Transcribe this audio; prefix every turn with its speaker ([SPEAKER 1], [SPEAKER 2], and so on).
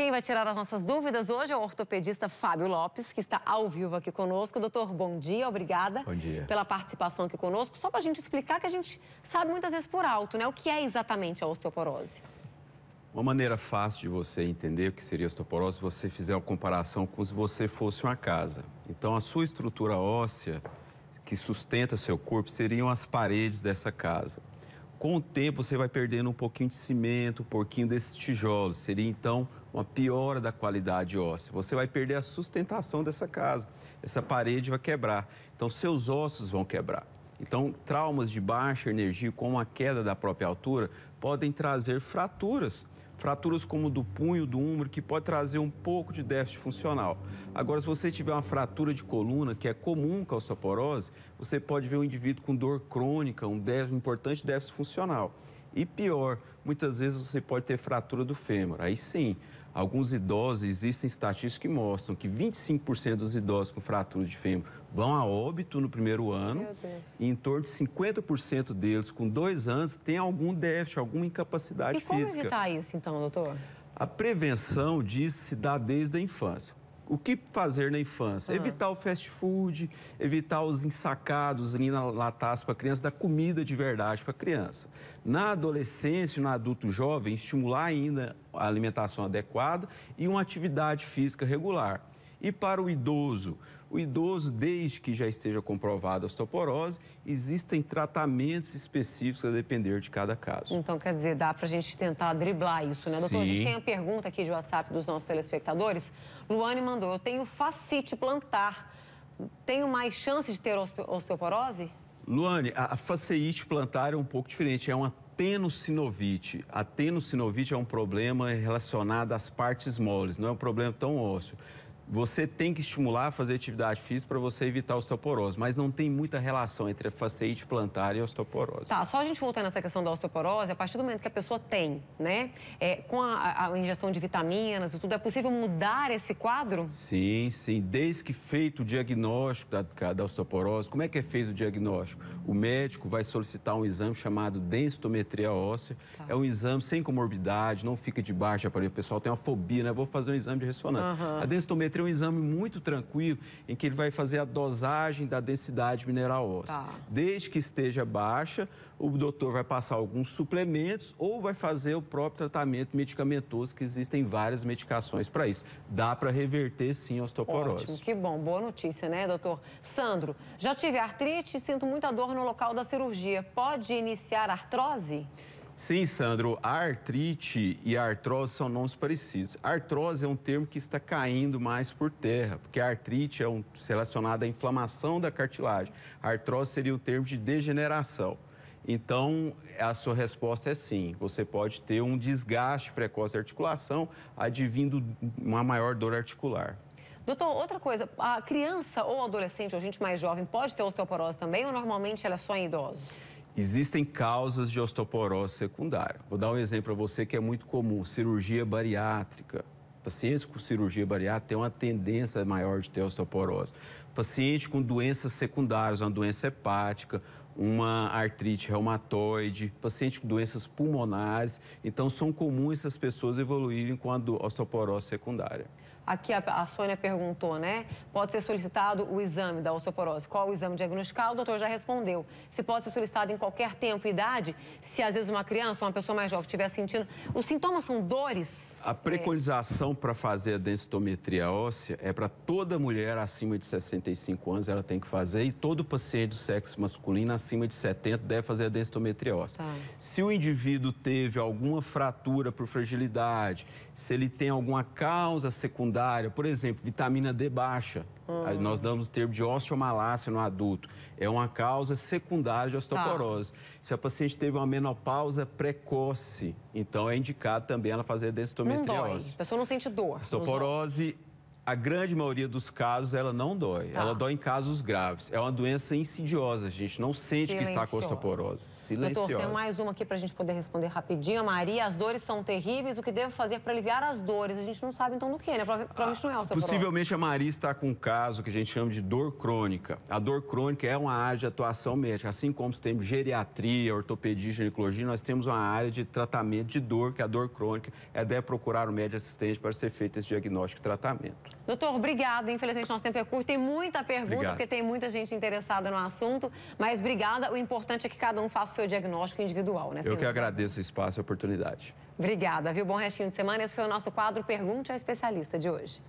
[SPEAKER 1] Quem vai tirar as nossas dúvidas hoje é o ortopedista Fábio Lopes, que está ao vivo aqui conosco. Doutor, bom dia, obrigada bom dia. pela participação aqui conosco. Só para a gente explicar que a gente sabe muitas vezes por alto, né? O que é exatamente a osteoporose?
[SPEAKER 2] Uma maneira fácil de você entender o que seria osteoporose você fizer uma comparação com se você fosse uma casa. Então, a sua estrutura óssea que sustenta seu corpo seriam as paredes dessa casa. Com o tempo, você vai perdendo um pouquinho de cimento, um pouquinho desses tijolos. Seria, então, uma piora da qualidade óssea. Você vai perder a sustentação dessa casa. Essa parede vai quebrar. Então, seus ossos vão quebrar. Então, traumas de baixa energia, como a queda da própria altura, podem trazer fraturas. Fraturas como do punho, do úmero, que pode trazer um pouco de déficit funcional. Agora, se você tiver uma fratura de coluna, que é comum com a osteoporose, você pode ver um indivíduo com dor crônica, um, déficit, um importante déficit funcional. E pior, muitas vezes você pode ter fratura do fêmur. Aí sim, alguns idosos, existem estatísticas que mostram que 25% dos idosos com fratura de fêmur vão a óbito no primeiro ano e em torno de 50% deles com dois anos tem algum déficit, alguma incapacidade física. E como evitar
[SPEAKER 1] isso então, doutor?
[SPEAKER 2] A prevenção diz se dá desde a infância o que fazer na infância? Ah. Evitar o fast food, evitar os ensacados, latas para a criança, dar comida de verdade para a criança. Na adolescência, no adulto jovem, estimular ainda a alimentação adequada e uma atividade física regular. E para o idoso, o idoso, desde que já esteja comprovada a osteoporose, existem tratamentos específicos a depender de cada caso.
[SPEAKER 1] Então, quer dizer, dá para a gente tentar driblar isso, né, doutor? Sim. A gente tem a pergunta aqui de WhatsApp dos nossos telespectadores. Luane mandou, eu tenho fascite plantar, tenho mais chance de ter osteoporose?
[SPEAKER 2] Luane, a faceite plantar é um pouco diferente, é uma tenosinovite. A tenosinovite é um problema relacionado às partes moles, não é um problema tão ósseo você tem que estimular a fazer atividade física para você evitar osteoporose, mas não tem muita relação entre a faceite plantar e a osteoporose. Tá, só
[SPEAKER 1] a gente voltar nessa questão da osteoporose, a partir do momento que a pessoa tem, né, é, com a, a, de vitaminas e tudo, é possível mudar esse quadro?
[SPEAKER 2] Sim, sim. Desde que feito o diagnóstico da, da osteoporose, como é que é feito o diagnóstico? O médico vai solicitar um exame chamado densitometria óssea. Tá. É um exame sem comorbidade, não fica de baixo, o pessoal tem uma fobia, né? Vou fazer um exame de ressonância. Uhum. A densitometria um exame muito tranquilo, em que ele vai fazer a dosagem da densidade mineral óssea. Tá. Desde que esteja baixa, o doutor vai passar alguns suplementos ou vai fazer o próprio tratamento medicamentoso, que existem várias medicações para isso. Dá para reverter, sim, a osteoporose. Ótimo,
[SPEAKER 1] que bom. Boa notícia, né, doutor? Sandro, já tive artrite e sinto muita dor no local da cirurgia. Pode iniciar artrose?
[SPEAKER 2] Sim, Sandro, a artrite e a artrose são nomes parecidos. A artrose é um termo que está caindo mais por terra, porque a artrite é um, relacionada à inflamação da cartilagem. A artrose seria o um termo de degeneração. Então, a sua resposta é sim. Você pode ter um desgaste precoce da articulação, advindo uma maior dor articular.
[SPEAKER 1] Doutor, outra coisa, a criança ou adolescente ou gente mais jovem pode ter osteoporose também ou normalmente ela é só em idosos?
[SPEAKER 2] Existem causas de osteoporose secundária. Vou dar um exemplo para você que é muito comum: cirurgia bariátrica. Pacientes com cirurgia bariátrica têm uma tendência maior de ter osteoporose. Paciente com doenças secundárias, uma doença hepática, uma artrite reumatoide, paciente com doenças pulmonares. Então, são comuns essas pessoas evoluírem com a osteoporose secundária.
[SPEAKER 1] Aqui a, a Sônia perguntou, né? Pode ser solicitado o exame da osteoporose. Qual o exame diagnostical? O doutor já respondeu. Se pode ser solicitado em qualquer tempo e idade, se às vezes uma criança ou uma pessoa mais jovem estiver sentindo. Os sintomas são dores?
[SPEAKER 2] A preconização é... para fazer a densitometria óssea é para toda mulher acima de 65 anos, ela tem que fazer, e todo paciente do sexo masculino acima de 70 deve fazer a densitometria óssea. Tá. Se o indivíduo teve alguma fratura por fragilidade, se ele tem alguma causa secundária, secundária, por exemplo, vitamina D baixa. Hum. Nós damos o termo de osteomalácia no adulto. É uma causa secundária de tá. osteoporose. Tá. Se a paciente teve uma menopausa precoce, então é indicado também ela fazer densitometria óssea. A
[SPEAKER 1] pessoa não sente dor. Osteoporose
[SPEAKER 2] a grande maioria dos casos ela não dói. Tá. Ela dói em casos graves. É uma doença insidiosa, a gente não sente que está osteoporose. Silenciosa. Doutor, tem mais
[SPEAKER 1] uma aqui para a gente poder responder rapidinho. A Maria, as dores são terríveis. O que devo fazer para aliviar as dores? A gente não sabe então do que, né? Provavelmente não é ah, osteoporose. Possivelmente
[SPEAKER 2] a Maria está com um caso que a gente chama de dor crônica. A dor crônica é uma área de atuação médica. Assim como temos geriatria, ortopedia, ginecologia, nós temos uma área de tratamento de dor, que é a dor crônica. É deve procurar o um médico assistente para ser feito esse diagnóstico e tratamento.
[SPEAKER 1] Doutor, obrigada. Infelizmente, nosso tempo é curto. Tem muita pergunta, Obrigado. porque tem muita gente interessada no assunto. Mas obrigada. O importante é que cada um faça o seu diagnóstico individual, né? Eu que
[SPEAKER 2] agradeço o espaço e a oportunidade.
[SPEAKER 1] Obrigada, viu? Bom restinho de semana. Esse foi o nosso quadro Pergunte ao Especialista de hoje.